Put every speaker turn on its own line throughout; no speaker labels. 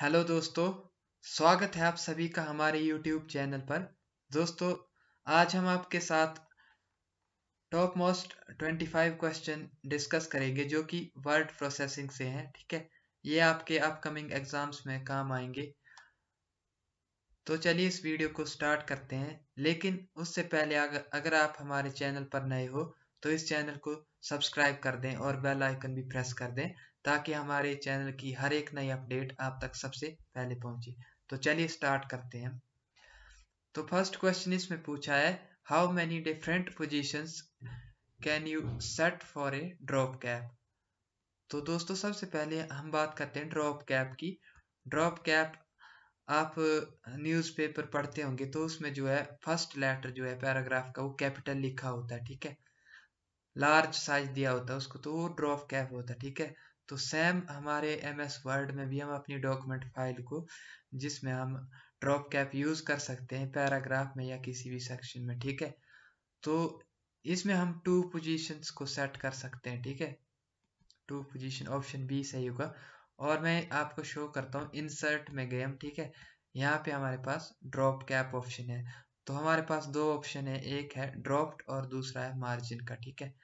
Hello दोस्तों स्वागत है आप सभी का हमारे यूट्यूब चैनल पर दोस्तों आज हम आपके साथ टॉप मोस्ट 25 क्वेश्चन डिस्कस करेंगे जो कि वर्ड प्रोसेसिंग से हैं ठीक है ये आपके अपकमिंग एग्जाम्स में काम आएंगे तो चलिए इस वीडियो को स्टार्ट करते हैं लेकिन उससे पहले अगर आप हमारे चैनल पर नए हो तो इस चैनल को सब्सक्राइब कर दें और बेल आइकन भी प्रेस कर दें ताकि हमारे चैनल की हर एक नई अपडेट आप तक सबसे पहले पहुंचे तो चलिए स्टार्ट करते हैं तो फर्स्ट क्वेश्चन इसमें पूछा है how many different position can you set for a drop cap तो दोस्तों सबसे पहले हम बात करते हैं ड्रॉप कैप की ड्रॉप कैप आप न्यूज़पेपर पढ़ते होंगे तो उसमें जो है फर्स्ट लेटर जो है पैराग्राफ का वो कैपिटल लिखा होता है ठीक है लार्ज साइज दिया होता है उसको तो वो ड्रॉप कैप होता है ठीक है तो सेम हमारे एम एस वर्ड में भी हम अपनी डॉक्यूमेंट फाइल को जिसमें हम ड्रॉप कैप यूज़ कर सकते हैं पैराग्राफ में या किसी भी सेक्शन में ठीक है तो इसमें हम टू पोजिशन को सेट कर सकते हैं ठीक है टू पोजिशन ऑप्शन बी सही होगा और मैं आपको शो करता हूँ इंसर्ट में गए हम ठीक है यहाँ पे हमारे पास ड्रॉप कैप ऑप्शन है तो हमारे पास दो ऑप्शन है एक है ड्रॉप्ड और दूसरा है मार्जिन का ठीक है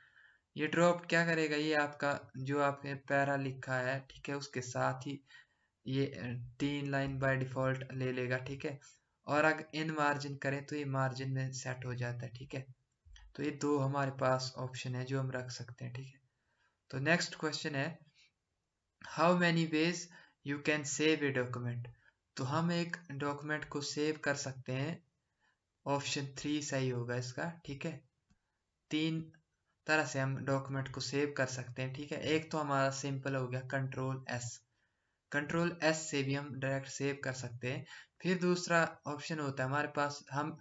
ये ड्रॉप क्या करेगा ये आपका जो आपने पैरा लिखा है ठीक है उसके साथ ही ये तीन लाइन बाय डिफॉल्ट ले लेगा ठीक है और अगर इन मार्जिन करें तो ये मार्जिन में सेट हो जाता है ठीक है तो ये दो हमारे पास ऑप्शन है जो हम रख सकते हैं ठीक है तो नेक्स्ट क्वेश्चन है how many ways you can save a document तो हम एक डॉक्यूमेंट को सेव कर सकते हैं ऑप्शन थ्री सही होगा इसका ठीक है तीन तरह से हम डॉक्यूमेंट को सेव कर सकते हैं ठीक है एक तो हमारा सिंपल हो गया कंट्रोल एस कंट्रोल एस से भी हम डायरेक्ट सेव कर सकते हैं फिर दूसरा ऑप्शन होता है हमारे पास हम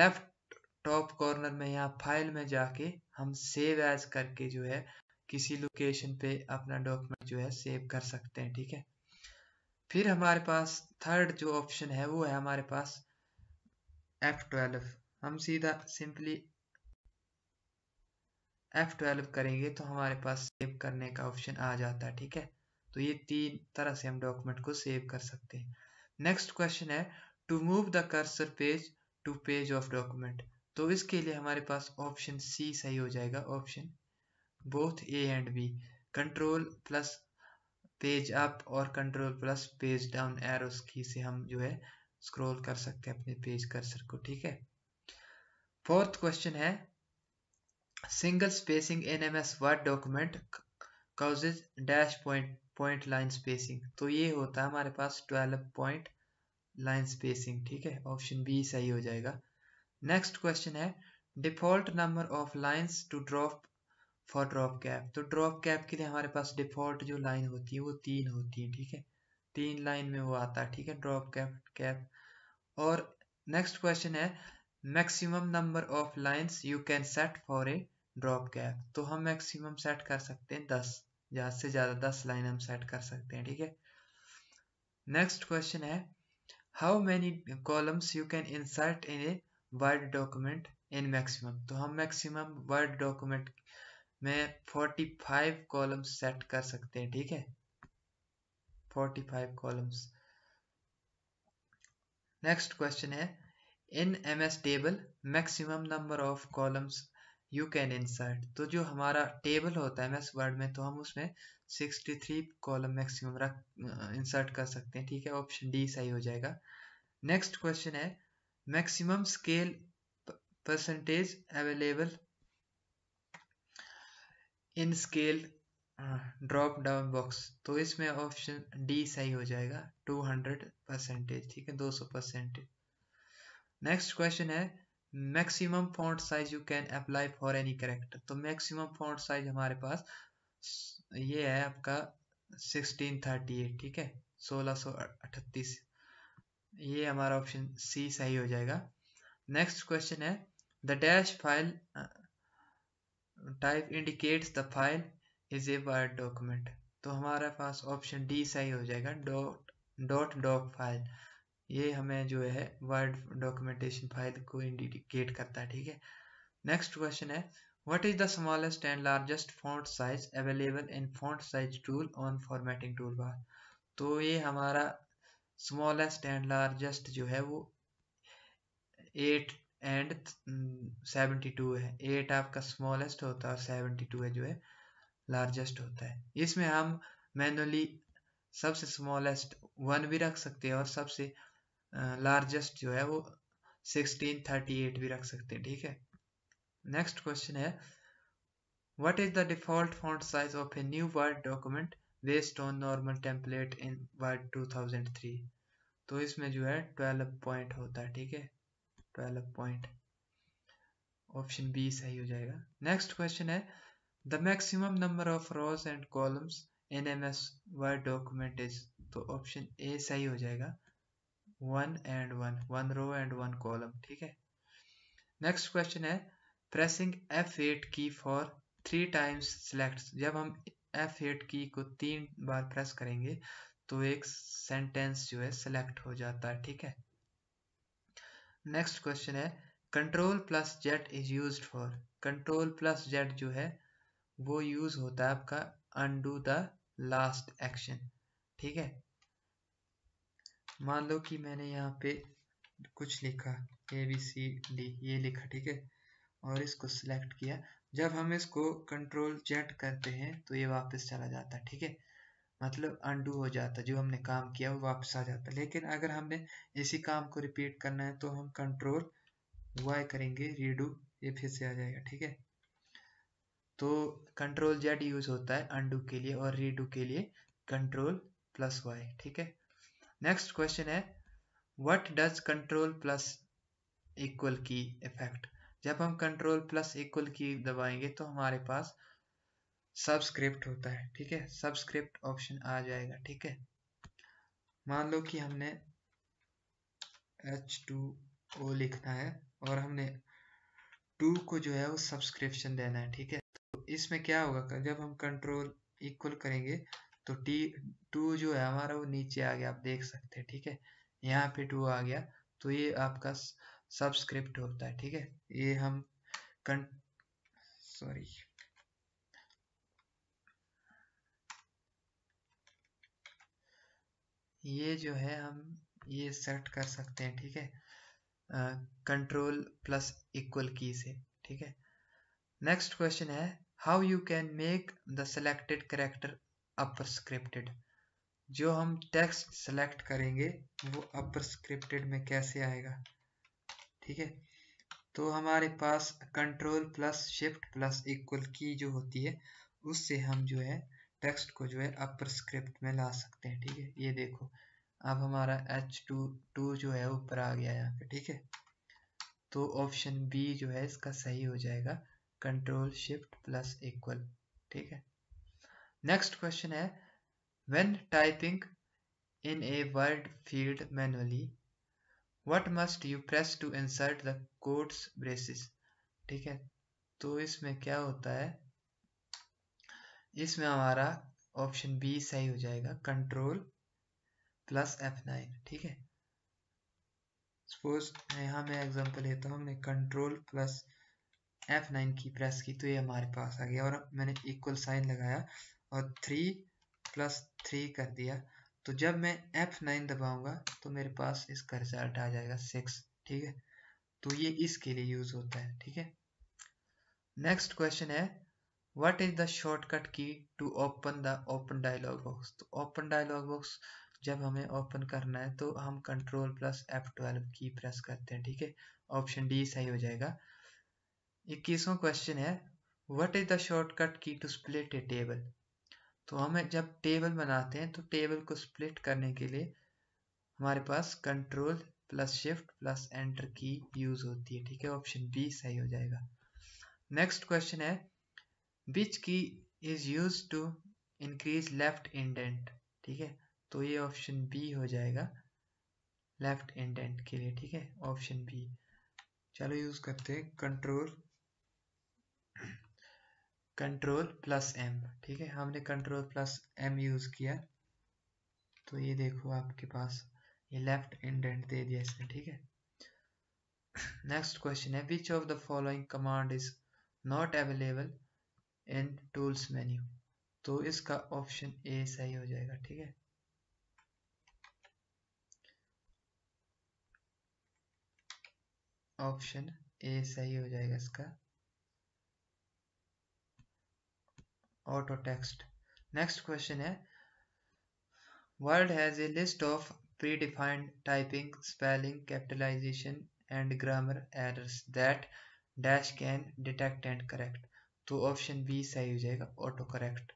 लेफ्ट टॉप कॉर्नर में या फाइल में जाके हम सेव एज करके जो है किसी लोकेशन पे अपना डॉक्यूमेंट जो है सेव कर सकते हैं ठीक है फिर हमारे पास थर्ड जो ऑप्शन है वो है हमारे पास एफ ट्वेल्व हम सीधा सिंपली F12 करेंगे तो हमारे पास सेव करने का ऑप्शन आ जाता है ठीक है तो ये तीन तरह से हम डॉक्यूमेंट को सेव कर सकते हैं नेक्स्ट क्वेश्चन है to move the cursor page to page of document तो इसके लिए हमारे पास ऑप्शन सी सही हो जाएगा option both A and B control plus page up और control plus page down arrows key से हम जो है स्क्रॉल कर सकते हैं अपने पेज कर्सर को ठीक है फोर्थ क्वेश्चन है Single spacing in MS Word document causes dash point point line spacing. तो ये होता है हमारे पास ट्वेल्व पॉइंट लाइन स्पेसिंग ठीक है ऑप्शन बी सही हो जाएगा नेक्स्ट क्वेश्चन है default number of lines to drop for drop cap तो ड्रॉप कैप के लिए हमारे पास डिफॉल्ट जो लाइन होती है वो तीन होती है ठीक है तीन लाइन में वो आता है ठीक है ड्रॉप कैप कैप और नेक्स्ट क्वेश्चन है maximum number of lines you can set for a drop gap तो हम मैक्सिमम सेट कर सकते हैं दस ज़्यादा से ज़्यादा दस लाइन हम सेट कर सकते हैं ठीक है नेक्स्ट क्वेश्चन है how many columns you can insert in a word document in maximum तो हम मैक्सिमम वर्ड डॉक्यूमेंट में 45 कॉलम्स सेट कर सकते हैं ठीक है 45 कॉलम्स नेक्स्ट क्वेश्चन है in M S table maximum number of columns you can insert तो जो हमारा टेबल होता है मैथ वर्ड में तो हम उसमें 63 कॉलम मैक्सिमम रख इंसर्ट कर सकते हैं ठीक है ऑप्शन डी सही हो जाएगा नेक्स्ट क्वेश्चन है maximum scale percentage available in scale drop down box तो इसमें ऑप्शन डी सही हो जाएगा 200 परसेंटेज ठीक है 200 परसेंटेज नेक्स्ट क्वेश्चन है maximum font size you can apply for any character तो मैक्सिमम फॉन्ट साइज हमारे पास ये है आपका 1638 ठीक है अठतीस ये हमारा ऑप्शन सी सही हो जाएगा नेक्स्ट क्वेश्चन है the dash file type indicates the file is a word document तो हमारे पास ऑप्शन डी सही हो जाएगा डॉट डॉट डॉक फाइल ये हमें जो है वर्ड डॉक्यूमेंटेशन फाइल को इंडिकेट करता है ठीक है नेक्स्ट क्वेश्चन है what is the smallest and largest font size available in font size tool on formatting toolbar तो ये हमारा स्मॉलेस्ट एंड लार्जेस्ट जो है वो एट एंड सेवेंटी टू है एट आपका स्मॉलेस्ट होता है और सेवेंटी टू है जो है लार्जेस्ट होता है इसमें हम मैनुअली सबसे स्मॉलेस्ट वन भी रख सकते हैं और सबसे लार्जेस्ट जो है वो 1638 भी रख सकते हैं ठीक है नेक्स्ट क्वेश्चन है what is the default font size of a new word document based on normal template in word 2003 तो इसमें जो है 12 पॉइंट होता है ठीक है 12 पॉइंट ऑप्शन बी सही हो जाएगा नेक्स्ट क्वेश्चन है the maximum number of rows and columns in M S word document is तो ऑप्शन ए सही हो जाएगा one and one one row and one column ठीक है नेक्स्ट क्वेश्चन है pressing F eight key for three times select जब हम F eight की को तीन बार प्रेस करेंगे तो एक सेंटेंस जो है सिलेक्ट हो जाता है ठीक है नेक्स्ट क्वेश्चन है control plus Z is use for control plus Z जो है वो यूज होता है आपका अंडू द लास्ट एक्शन ठीक है मान लो कि मैंने यहाँ पे कुछ लिखा ए बी सी डी ये लिखा ठीक है और इसको सिलेक्ट किया जब हम इसको कंट्रोल जेट करते हैं तो ये वापस चला जाता है ठीक है मतलब अंडू हो जाता जो हमने काम किया वो वापस आ जाता लेकिन अगर हमने इसी काम को रिपीट करना है तो हम कंट्रोल वाई करेंगे रीडू ये फिर से आ जाएगा ठीक है तो कंट्रोल जेड यूज होता है अंडू के लिए और रीडू के लिए कंट्रोल प्लस वाई ठीक है नेक्स्ट क्वेश्चन है what does control plus equal key effect जब हम कंट्रोल प्लस इक्वल की दबाएंगे तो हमारे पास सबस्क्रिप्ट होता है ठीक है सबस्क्रिप्ट ऑप्शन आ जाएगा ठीक है मान लो कि हमने एच टू ओ लिखना है और हमने टू को जो है वो सब्सक्रिप्शन देना है ठीक है तो इसमें क्या होगा जब हम कंट्रोल इक्वल करेंगे तो टी टू जो है हमारा वो नीचे आ गया आप देख सकते हैं ठीक है यहाँ पे टू आ गया तो ये आपका सबस्क्रिप्ट होता है ठीक है ये हम कं सॉरी ये जो है हम ये सेट कर सकते हैं ठीक है कंट्रोल प्लस इक्वल की से ठीक है नेक्स्ट क्वेश्चन है how you can make the selected character upper scripted जो हम टेक्स्ट सेलेक्ट करेंगे वो अपर स्क्रिप्टेड में कैसे आएगा ठीक है तो हमारे पास control plus shift plus equal key जो होती है उससे हम जो है टेक्स्ट को जो है अपर स्क्रिप्ट में ला सकते हैं ठीक है ये देखो अब हमारा एच टू टू जो है ऊपर आ गया यहाँ पे ठीक है तो ऑप्शन बी जो है इसका सही हो जाएगा कंट्रोल शिफ्ट प्लस इक्वल ठीक है नेक्स्ट क्वेश्चन है when typing in a word field manually what must you press to insert the quotes braces ठीक है तो इसमें क्या होता है इसमें हमारा ऑप्शन बी सही हो जाएगा कंट्रोल प्लस एफ नाइन ठीक है सपोज यहाँ मैं एग्जांपल लेता हूँ हमने control plus F nine key press की तो ये हमारे पास आ गया और मैंने इक्वल साइन लगाया और थ्री प्लस थ्री कर दिया तो जब मैं एफ नाइन दबाऊंगा तो मेरे पास इसका रिजल्ट आ जाएगा सिक्स ठीक है तो ये इसके लिए यूज होता है ठीक है नेक्स्ट क्वेश्चन है what is the shortcut key to open the open dialog box तो ओपन डायलॉग बॉक्स जब हमें ओपन करना है तो हम control plus F twelve key press करते हैं ठीक है ऑप्शन डी सही हो जाएगा इक्कीसवा क्वेश्चन है what is the shortcut key to split a table तो हमें जब टेबल बनाते हैं तो टेबल को स्प्लिट करने के लिए हमारे पास control plus shift plus enter key use होती है ठीक है ऑप्शन बी सही हो जाएगा नेक्स्ट क्वेश्चन है which key is use to increase left indent ठीक है तो ये ऑप्शन बी हो जाएगा लेफ्ट इंडेंट के लिए ठीक है ऑप्शन बी चलो यूज करते हैं कंट्रोल कंट्रोल प्लस एम ठीक है हमने कंट्रोल प्लस एम यूज़ किया तो ये देखो आपके पास ये लेफ्ट इंडेंट दे दिया इसने ठीक है नेक्स्ट क्वेश्चन है which of the following command is not available in tools menu तो इसका ऑप्शन ए सही हो जाएगा ठीक है ऑप्शन ए सही हो जाएगा इसका ऑटो टेक्स्ट नेक्स्ट क्वेश्चन है word has a list of predefined typing spelling capitalization and grammar errors that dash can detect and correct तो ऑप्शन बी सही हो जाएगा ऑटो करेक्ट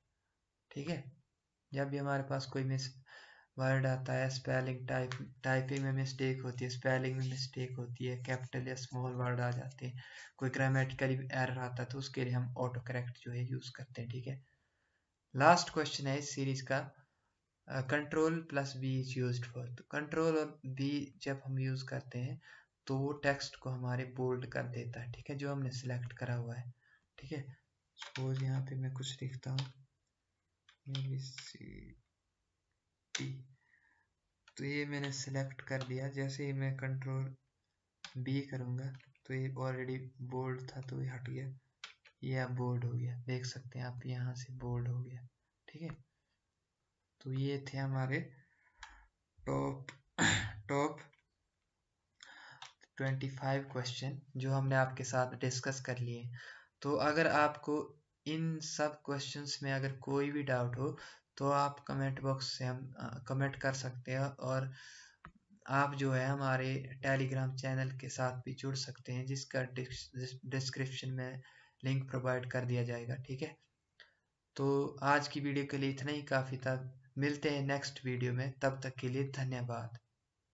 ठीक है जब भी हमारे पास कोई मिस वर्ड आता है स्पेलिंग टाइप टाइपिंग में मिस्टेक होती है स्पेलिंग में मिस्टेक होती है कैपिटल या स्मॉल वर्ड आ जाते हैं कोई ग्रामेटिकली एरर आता है तो उसके लिए हम ऑटो करेक्ट जो है यूज़ करते हैं ठीक है लास्ट क्वेश्चन है इस सीरीज का control plus B is use for तो कंट्रोल और बी जब हम यूज़ करते हैं तो वो टेक्स्ट को हमारे बोल्ड कर देता है ठीक है जो हमने सिलेक्ट करा हुआ है ठीक है सपोज यहाँ पे मैं कुछ लिखता हूँ की तो ये मैंने सेलेक्ट कर लिया जैसे ही मैं कंट्रोल बी करूँगा तो ये ऑलरेडी बोल्ड था तो ये हट गया ये आप बोल्ड हो गया देख सकते हैं आप यहाँ से बोल्ड हो गया ठीक है तो ये थे हमारे टॉप टॉप 25 क्वेश्चन जो हमने आपके साथ डिस्कस कर लिए तो अगर आपको इन सब क्वेश्चंस में अगर कोई भी डाउट हो तो आप कमेंट बॉक्स से हम कमेंट कर सकते हैं और आप जो है हमारे टेलीग्राम चैनल के साथ भी जुड़ सकते हैं जिसका डिस्क्रिप्शन में लिंक प्रोवाइड कर दिया जाएगा ठीक है तो आज की वीडियो के लिए इतना ही काफ़ी था मिलते हैं नेक्स्ट वीडियो में तब तक के लिए धन्यवाद